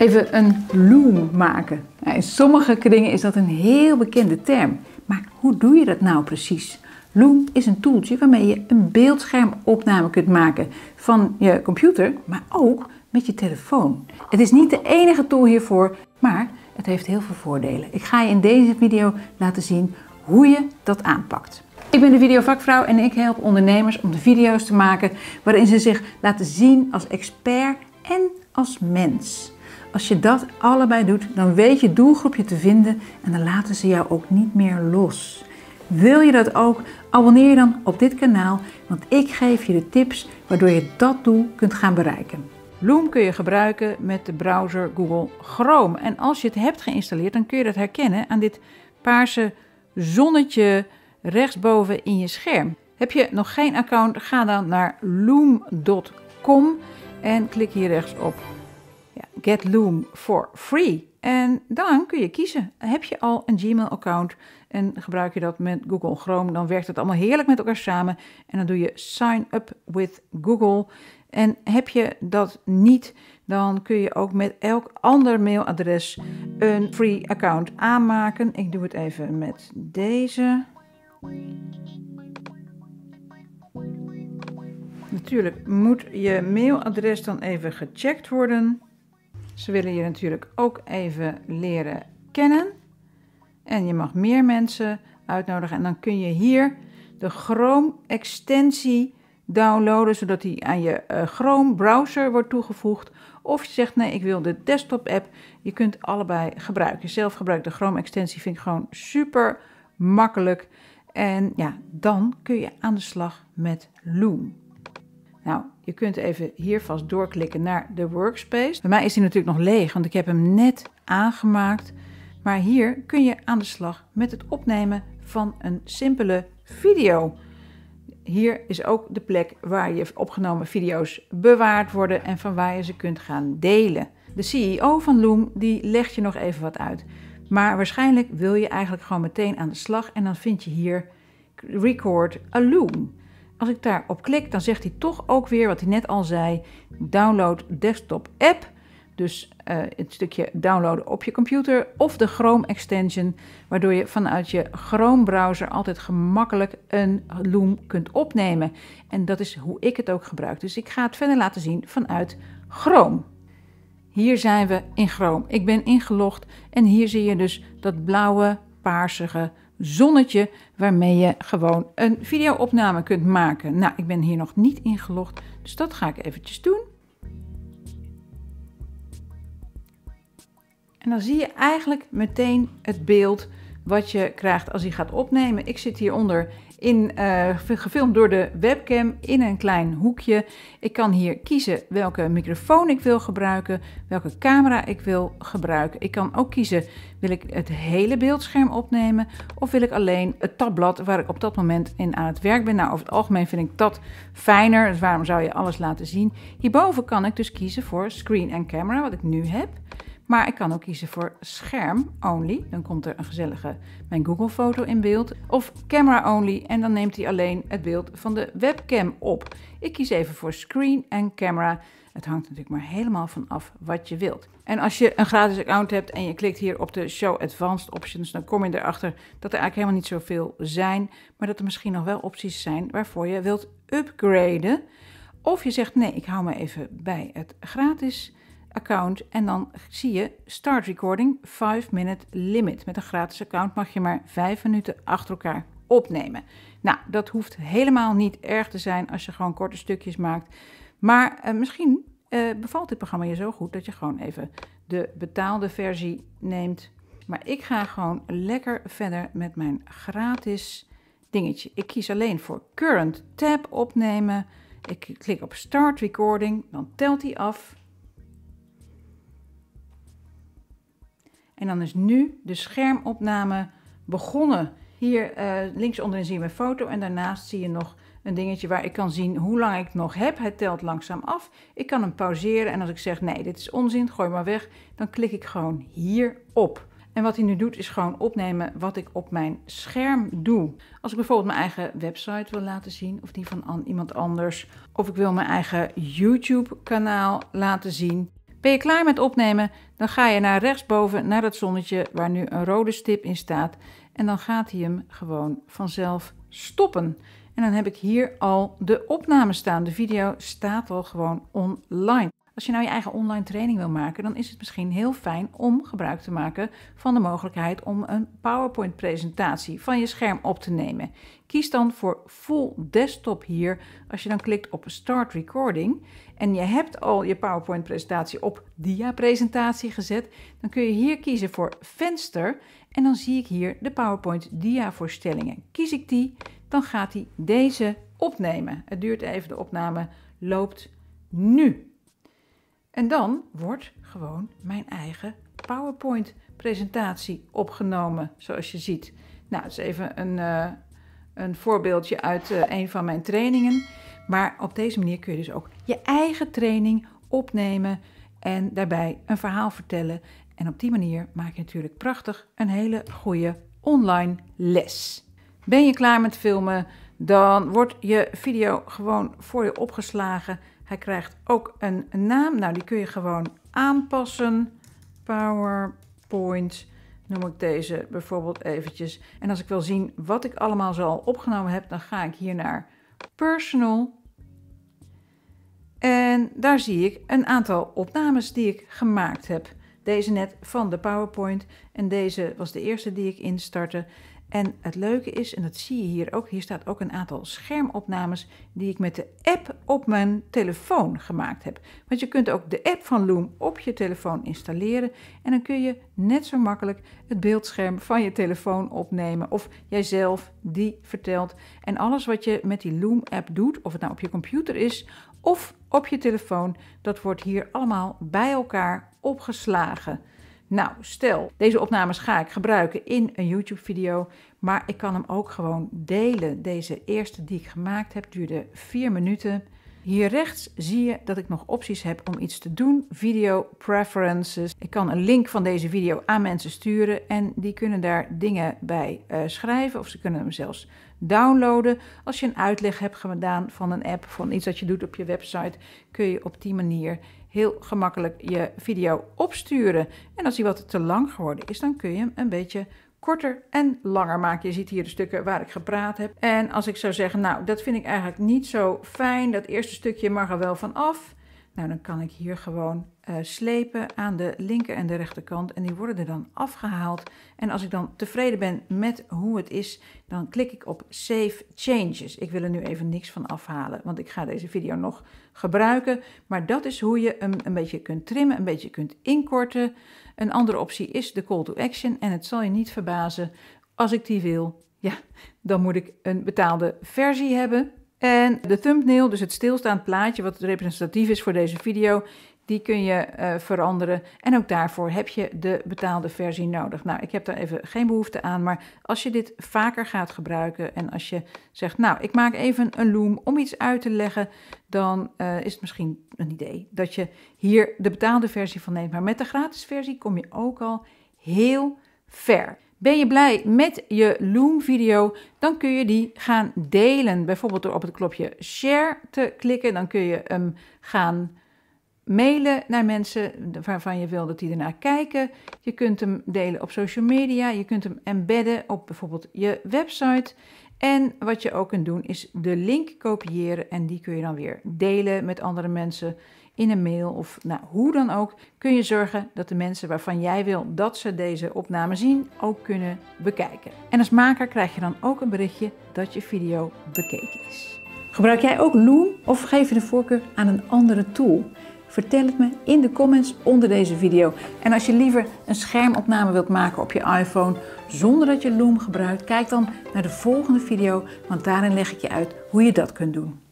Even een loom maken. Nou, in sommige kringen is dat een heel bekende term. Maar hoe doe je dat nou precies? Loom is een toeltje waarmee je een beeldschermopname kunt maken van je computer, maar ook met je telefoon. Het is niet de enige tool hiervoor, maar het heeft heel veel voordelen. Ik ga je in deze video laten zien hoe je dat aanpakt. Ik ben de videovakvrouw en ik help ondernemers om de video's te maken waarin ze zich laten zien als expert en als mens. Als je dat allebei doet, dan weet je doelgroepje te vinden en dan laten ze jou ook niet meer los. Wil je dat ook? Abonneer je dan op dit kanaal, want ik geef je de tips waardoor je dat doel kunt gaan bereiken. Loom kun je gebruiken met de browser Google Chrome. En als je het hebt geïnstalleerd, dan kun je dat herkennen aan dit paarse zonnetje rechtsboven in je scherm. Heb je nog geen account? Ga dan naar loom.com en klik hier rechts op Get Loom for free. En dan kun je kiezen. Heb je al een Gmail-account en gebruik je dat met Google Chrome, dan werkt het allemaal heerlijk met elkaar samen. En dan doe je Sign Up with Google. En heb je dat niet, dan kun je ook met elk ander mailadres een free account aanmaken. Ik doe het even met deze. Natuurlijk moet je mailadres dan even gecheckt worden. Ze willen je natuurlijk ook even leren kennen. En je mag meer mensen uitnodigen. En dan kun je hier de Chrome extensie downloaden, zodat die aan je eh, Chrome browser wordt toegevoegd. Of je zegt nee, ik wil de desktop app. Je kunt allebei gebruiken. Zelf gebruik de Chrome extensie vind ik gewoon super makkelijk. En ja, dan kun je aan de slag met Loom. Nou, je kunt even hier vast doorklikken naar de workspace. Bij mij is die natuurlijk nog leeg, want ik heb hem net aangemaakt. Maar hier kun je aan de slag met het opnemen van een simpele video. Hier is ook de plek waar je opgenomen video's bewaard worden en van waar je ze kunt gaan delen. De CEO van Loom die legt je nog even wat uit. Maar waarschijnlijk wil je eigenlijk gewoon meteen aan de slag en dan vind je hier Record a Loom. Als ik daarop klik, dan zegt hij toch ook weer wat hij net al zei: download desktop app. Dus uh, het stukje downloaden op je computer of de Chrome extension, waardoor je vanuit je Chrome browser altijd gemakkelijk een Loom kunt opnemen. En dat is hoe ik het ook gebruik. Dus ik ga het verder laten zien vanuit Chrome. Hier zijn we in Chrome. Ik ben ingelogd en hier zie je dus dat blauwe, paarsige zonnetje waarmee je gewoon een videoopname kunt maken. Nou, ik ben hier nog niet ingelogd, dus dat ga ik eventjes doen. En dan zie je eigenlijk meteen het beeld wat je krijgt als je gaat opnemen. Ik zit hieronder in, eh, gefilmd door de webcam in een klein hoekje. Ik kan hier kiezen welke microfoon ik wil gebruiken, welke camera ik wil gebruiken. Ik kan ook kiezen, wil ik het hele beeldscherm opnemen of wil ik alleen het tabblad waar ik op dat moment in aan het werk ben. Nou, over het algemeen vind ik dat fijner, dus waarom zou je alles laten zien? Hierboven kan ik dus kiezen voor screen en camera, wat ik nu heb. Maar ik kan ook kiezen voor scherm only. Dan komt er een gezellige mijn Google foto in beeld. Of camera only en dan neemt hij alleen het beeld van de webcam op. Ik kies even voor screen en camera. Het hangt natuurlijk maar helemaal van af wat je wilt. En als je een gratis account hebt en je klikt hier op de Show Advanced Options, dan kom je erachter dat er eigenlijk helemaal niet zoveel zijn, maar dat er misschien nog wel opties zijn waarvoor je wilt upgraden. Of je zegt nee, ik hou me even bij het gratis account en dan zie je start recording 5 minute limit. Met een gratis account mag je maar 5 minuten achter elkaar opnemen. Nou, dat hoeft helemaal niet erg te zijn als je gewoon korte stukjes maakt. Maar eh, misschien eh, bevalt dit programma je zo goed dat je gewoon even de betaalde versie neemt. Maar ik ga gewoon lekker verder met mijn gratis dingetje. Ik kies alleen voor current tab opnemen. Ik klik op start recording, dan telt hij af. En dan is nu de schermopname begonnen. Hier uh, links onderin zien we een foto en daarnaast zie je nog een dingetje waar ik kan zien hoe lang ik nog heb. Het telt langzaam af. Ik kan hem pauzeren en als ik zeg nee, dit is onzin, gooi maar weg, dan klik ik gewoon hierop. En wat hij nu doet is gewoon opnemen wat ik op mijn scherm doe. Als ik bijvoorbeeld mijn eigen website wil laten zien of die van iemand anders. Of ik wil mijn eigen YouTube kanaal laten zien. Ben je klaar met opnemen, dan ga je naar rechtsboven naar dat zonnetje waar nu een rode stip in staat. En dan gaat hij hem gewoon vanzelf stoppen. En dan heb ik hier al de opname staan. De video staat al gewoon online. Als je nou je eigen online training wil maken, dan is het misschien heel fijn om gebruik te maken van de mogelijkheid om een PowerPoint-presentatie van je scherm op te nemen. Kies dan voor Full Desktop hier. Als je dan klikt op Start Recording en je hebt al je PowerPoint-presentatie op Dia-presentatie gezet, dan kun je hier kiezen voor Venster en dan zie ik hier de PowerPoint-dia-voorstellingen. Kies ik die, dan gaat hij deze opnemen. Het duurt even, de opname loopt nu. En dan wordt gewoon mijn eigen PowerPoint-presentatie opgenomen, zoals je ziet. Nou, dat is even een, eh, een voorbeeldje uit eh, een van mijn trainingen. Maar op deze manier kun je dus ook je eigen training opnemen en daarbij een verhaal vertellen. En op die manier maak je natuurlijk prachtig een hele goede online les. Ben je klaar met filmen? Dan wordt je video gewoon voor je opgeslagen. Hij krijgt ook een naam. Nou, die kun je gewoon aanpassen. PowerPoint noem ik deze bijvoorbeeld eventjes. En als ik wil zien wat ik allemaal zo al opgenomen heb, dan ga ik hier naar Personal. En daar zie ik een aantal opnames die ik gemaakt heb. Deze net van de PowerPoint en deze was de eerste die ik instartte. En het leuke is, en dat zie je hier ook, hier staat ook een aantal schermopnames die ik met de app op mijn telefoon gemaakt heb. Want je kunt ook de app van Loom op je telefoon installeren en dan kun je net zo makkelijk het beeldscherm van je telefoon opnemen of jijzelf die vertelt. En alles wat je met die Loom app doet, of het nou op je computer is of op je telefoon, dat wordt hier allemaal bij elkaar opgeslagen. Nou, stel, deze opnames ga ik gebruiken in een YouTube-video, maar ik kan hem ook gewoon delen. Deze eerste die ik gemaakt heb duurde 4 minuten. Hier rechts zie je dat ik nog opties heb om iets te doen. Video preferences. Ik kan een link van deze video aan mensen sturen en die kunnen daar dingen bij eh, schrijven of ze kunnen hem zelfs downloaden. Als je een uitleg hebt gedaan van een app, van iets dat je doet op je website, kun je op die manier heel gemakkelijk je video opsturen. En als die wat te lang geworden is, dan kun je hem een beetje korter en langer maken. Je ziet hier de stukken waar ik gepraat heb. En als ik zou zeggen, nou, dat vind ik eigenlijk niet zo fijn. Dat eerste stukje mag er wel van af. Nou, dan kan ik hier gewoon eh, slepen aan de linker en de rechterkant en die worden er dan afgehaald. En als ik dan tevreden ben met hoe het is, dan klik ik op Save Changes. Ik wil er nu even niks van afhalen, want ik ga deze video nog gebruiken. Maar dat is hoe je hem een beetje kunt trimmen, een beetje kunt inkorten. Een andere optie is de Call to Action en het zal je niet verbazen, als ik die wil, ja, dan moet ik een betaalde versie hebben. En de thumbnail, dus het stilstaand plaatje wat representatief is voor deze video, die kun je eh, veranderen. En ook daarvoor heb je de betaalde versie nodig. Nou, ik heb daar even geen behoefte aan, maar als je dit vaker gaat gebruiken en als je zegt, nou, ik maak even een loom om iets uit te leggen, dan eh, is het misschien een idee dat je hier de betaalde versie van neemt. Maar met de gratis versie kom je ook al heel ver. Ben je blij met je Loom-video? Dan kun je die gaan delen. Bijvoorbeeld door op het knopje share te klikken. Dan kun je hem gaan mailen naar mensen waarvan je wil dat die ernaar kijken. Je kunt hem delen op social media. Je kunt hem embedden op bijvoorbeeld je website. En wat je ook kunt doen is de link kopiëren en die kun je dan weer delen met andere mensen in een mail of nou, hoe dan ook, kun je zorgen dat de mensen waarvan jij wil dat ze deze opname zien, ook kunnen bekijken. En als maker krijg je dan ook een berichtje dat je video bekeken is. Gebruik jij ook Loom of geef je de voorkeur aan een andere tool? Vertel het me in de comments onder deze video. En als je liever een schermopname wilt maken op je iPhone zonder dat je Loom gebruikt, kijk dan naar de volgende video, want daarin leg ik je uit hoe je dat kunt doen.